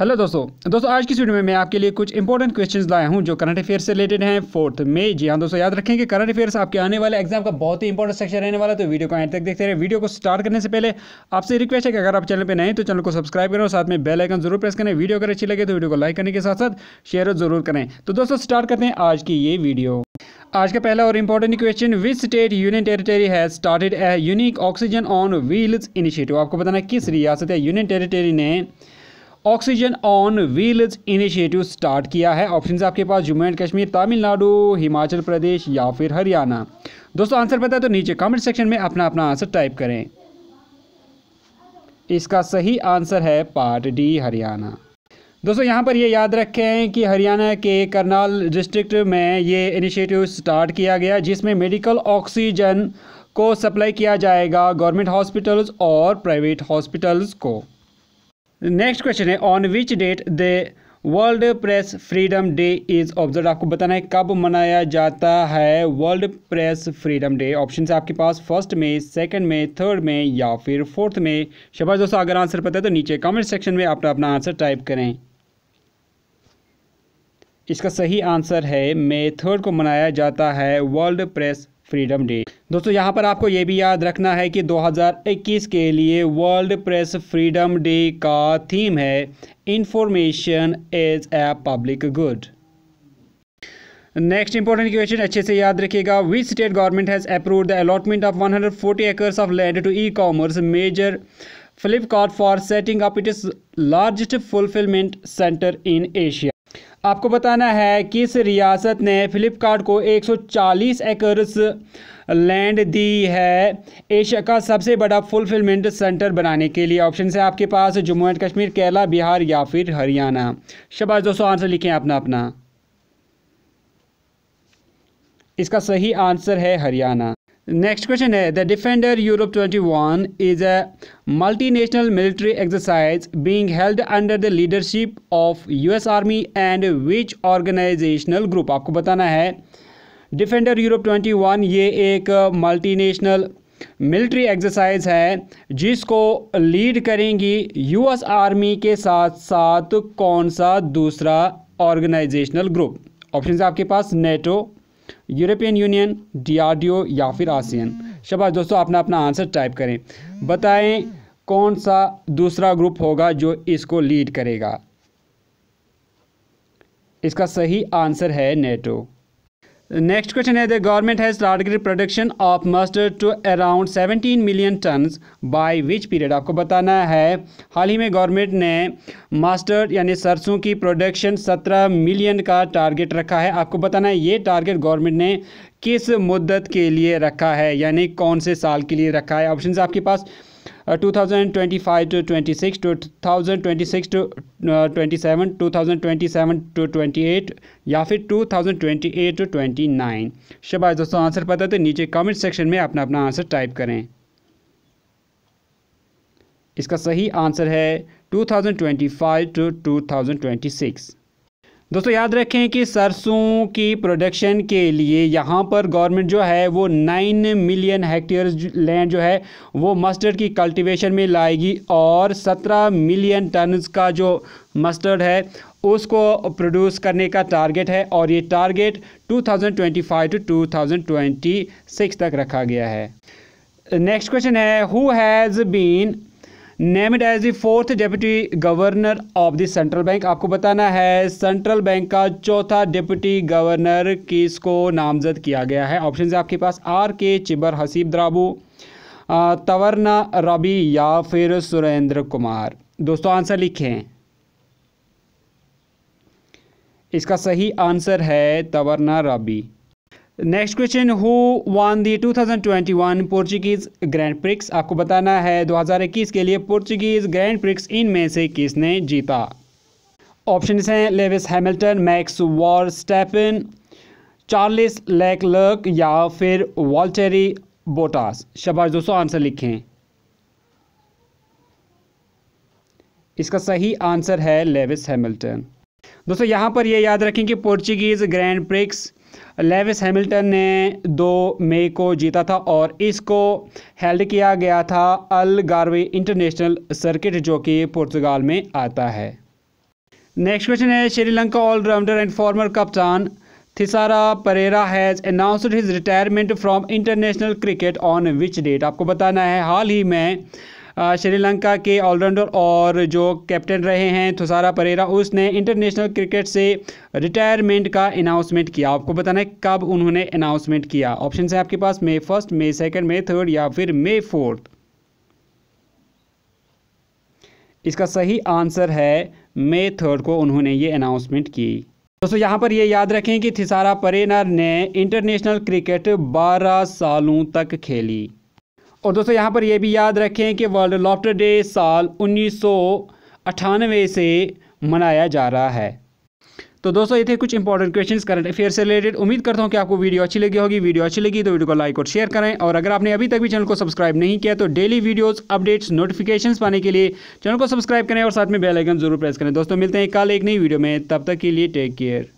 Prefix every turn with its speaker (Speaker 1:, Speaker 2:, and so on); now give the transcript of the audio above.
Speaker 1: hello दोस्तों दोस्तों आज की वीडियो में मैं आपके लिए कुछ इंपॉर्टेंट क्वेश्चंस लाया हूं जो करंट अफेयर से रिलेटेड हैं फोर्थ मई जी हाँ दोस्तों याद रखें कि करंट अफेयर्स आपके आने वाले एग्जाम का बहुत ही इंपॉर्टेंट सेक्शन रहने वाला तो वीडियो को एंड तक देखते रहे वीडियो को स्टार्ट करने से पहले आपसे रिक्वेस्ट है कि अगर आप चैनल पर नए तो चैनल को सब्सक्राइब करें और साथ में बेलाइकन जरूर प्रेस करें वीडियो अगर अच्छी लगे तो वीडियो को लाइक करने के साथ साथ शेयर जरूर करें तो दोस्तों स्टार्ट करते हैं आज की ये वीडियो आज का पहला और important question which state union territory has started a unique oxygen on wheels initiative आपको बताना किस रियासत या यूनियन टेरिटरी ने oxygen on wheels initiative start किया है ऑप्शन आपके पास जम्मू एंड कश्मीर तमिलनाडु हिमाचल प्रदेश या फिर हरियाणा दोस्तों आंसर पता है तो नीचे कमेंट सेक्शन में अपना अपना आंसर टाइप करें इसका सही आंसर है पार्ट डी हरियाणा दोस्तों यहाँ पर ये याद रखें कि हरियाणा के करनाल डिस्ट्रिक्ट में ये इनिशिएटिव स्टार्ट किया गया जिसमें मेडिकल ऑक्सीजन को सप्लाई किया जाएगा गवर्नमेंट हॉस्पिटल्स और प्राइवेट हॉस्पिटल्स को नेक्स्ट क्वेश्चन है on which date the world press freedom day is observe आपको बताना है कब मनाया जाता है world press freedom day option आपके पास फर्स्ट में सेकंड में थर्ड में या फिर फोर्थ में शबाज दोस्तों अगर आंसर पता है तो नीचे कमेंट सेक्शन में अपना अपना आंसर टाइप करें इसका सही आंसर है मे थर्ड को मनाया जाता है वर्ल्ड प्रेस फ्रीडम डे दोस्तों यहाँ पर आपको ये भी याद रखना है कि 2021 के लिए वर्ल्ड प्रेस फ्रीडम डे का थीम है information is a public good next important question अच्छे से याद रखिएगा which state government has approve the allotment of 140 acres of land to e commerce major Flipkart for setting up it is largest fulfilment centre in Asia आपको बताना है किस रियासत ने फ्लिपकार्ट को 140 एकर्स लैंड दी है एशिया का सबसे बड़ा फुलफिलमेंट सेंटर बनाने के लिए ऑप्शन है आपके पास जम्मू एंड कश्मीर केरला बिहार या फिर हरियाणा शबाज दोस्तों आंसर लिखें अपना अपना इसका सही आंसर है हरियाणा नेक्स्ट क्वेश्चन है the defender Europe 21 is a multinational military exercise being held under the leadership of US army and which organizational group आपको बताना है डिफेंडर यूरोप 21 ये एक मल्टीनेशनल मिलिट्री एक्सरसाइज है जिसको लीड करेंगी यूएस आर्मी के साथ साथ कौन सा दूसरा ऑर्गेनाइजेशनल ग्रुप ऑप्शन आपके पास नेटो यूरोपियन यूनियन डीआरडीओ या फिर आसियन शबाश दोस्तों अपना अपना आंसर टाइप करें बताएं कौन सा दूसरा ग्रुप होगा जो इसको लीड करेगा इसका सही आंसर है नेटो नेक्स्ट क्वेश्चन है the government has targeted production of mustard to around 17 million tons by which period आपको बताना है हाल ही में गवर्नमेंट ने मस्टर्ड यानी सरसों की प्रोडक्शन 17 मिलियन का टारगेट रखा है आपको बताना है ये टारगेट गवर्नमेंट ने किस मुद्दत के लिए रखा है यानी कौन से साल के लिए रखा है ऑप्शन आपके पास two thousand twenty five two twenty six two thousand twenty six two twenty seven two thousand twenty seven two twenty eight या फिर two thousand twenty eight two twenty nine शबाज दोस्तों आंसर पता तो नीचे कमेंट सेक्शन में अपना अपना आंसर टाइप करें इसका सही आंसर है 2025 टू 2026 दोस्तों याद रखें कि सरसों की प्रोडक्शन के लिए यहाँ पर गवर्नमेंट जो है वो नाइन मिलियन हेक्टेयर लैंड जो है वो मस्टर्ड की कल्टीवेशन में लाएगी और सत्रह मिलियन टनस का जो मस्टर्ड है उसको प्रोड्यूस करने का टारगेट है और ये टारगेट 2025 टू 2026 तक रखा गया है नेक्स्ट क्वेश्चन है who has been named as the fourth deputy governor of the central bank आपको बताना है सेंट्रल बैंक का चौथा डिप्टी गवर्नर किसको नामजद किया गया है ऑप्शन आपके पास आर के चिबर हसीब द्राबू तवरना रबी या फिर सुरेंद्र कुमार दोस्तों आंसर लिखें इसका सही आंसर है तवरना Rabi next question who won the 2021 Portuguese grand prix आपको बताना है 2021 के लिए पोर्चुगीज ग्रैंड प्रिक्स इनमें से किसने जीता ऑप्शन हैं Lewis Hamilton Max Verstappen Charles Leclerc या फिर वॉल्टेरी बोटास शबाज दोस्तों आंसर लिखें इसका सही आंसर है लेविस हैमिल्टन दोस्तों यहाँ पर यह याद रखें कि Portuguese grand prix Lewis Hamilton ने दो मई को जीता था और इसको हेल्ड किया गया था अल गारवे इंटरनेशनल सर्किट जो कि पुर्तगाल में आता है नेक्स्ट क्वेश्चन है श्रीलंका ऑलराउंडर एंड फॉर्मर कप्तान Thisara Perera has announced his retirement from international cricket on which date आपको बताना है हाल ही में श्रीलंका के ऑलराउंडर और जो कैप्टन रहे हैं थुसारा परेरा उसने इंटरनेशनल क्रिकेट से रिटायरमेंट का अनाउंसमेंट किया आपको बताना है कब उन्होंने अनाउंसमेंट किया ऑप्शन है आपके पास May first May second May third या फिर मे फोर्थ इसका सही आंसर है मे थर्ड को उन्होंने ये अनाउंसमेंट की दोस्तों यहाँ पर ये याद रखें कि थिसारा परेनर ने इंटरनेशनल क्रिकेट 12 सालों तक खेली और दोस्तों यहाँ पर यह भी याद रखें कि वर्ल्ड लॉफ्टर डे साल उन्नीस से मनाया जा रहा है तो दोस्तों ये थे कुछ इंपॉर्टेंट क्वेश्चंस करंट अफेयर से रिलेटेड उम्मीद करता हूँ कि आपको वीडियो अच्छी लगी होगी वीडियो अच्छी लगी तो वीडियो को लाइक और शेयर करें और अगर आपने अभी तक भी चैनल को सब्सक्राइब नहीं किया तो डेली वीडियोस अपडेट्स नोटिफिकेशन पाने के लिए चैनल को सब्सक्राइब करें और साथ में बेलाइकन जरूर प्रेस करें दोस्तों मिलते हैं कल एक नई वीडियो में तब तक के लिए टेक केयर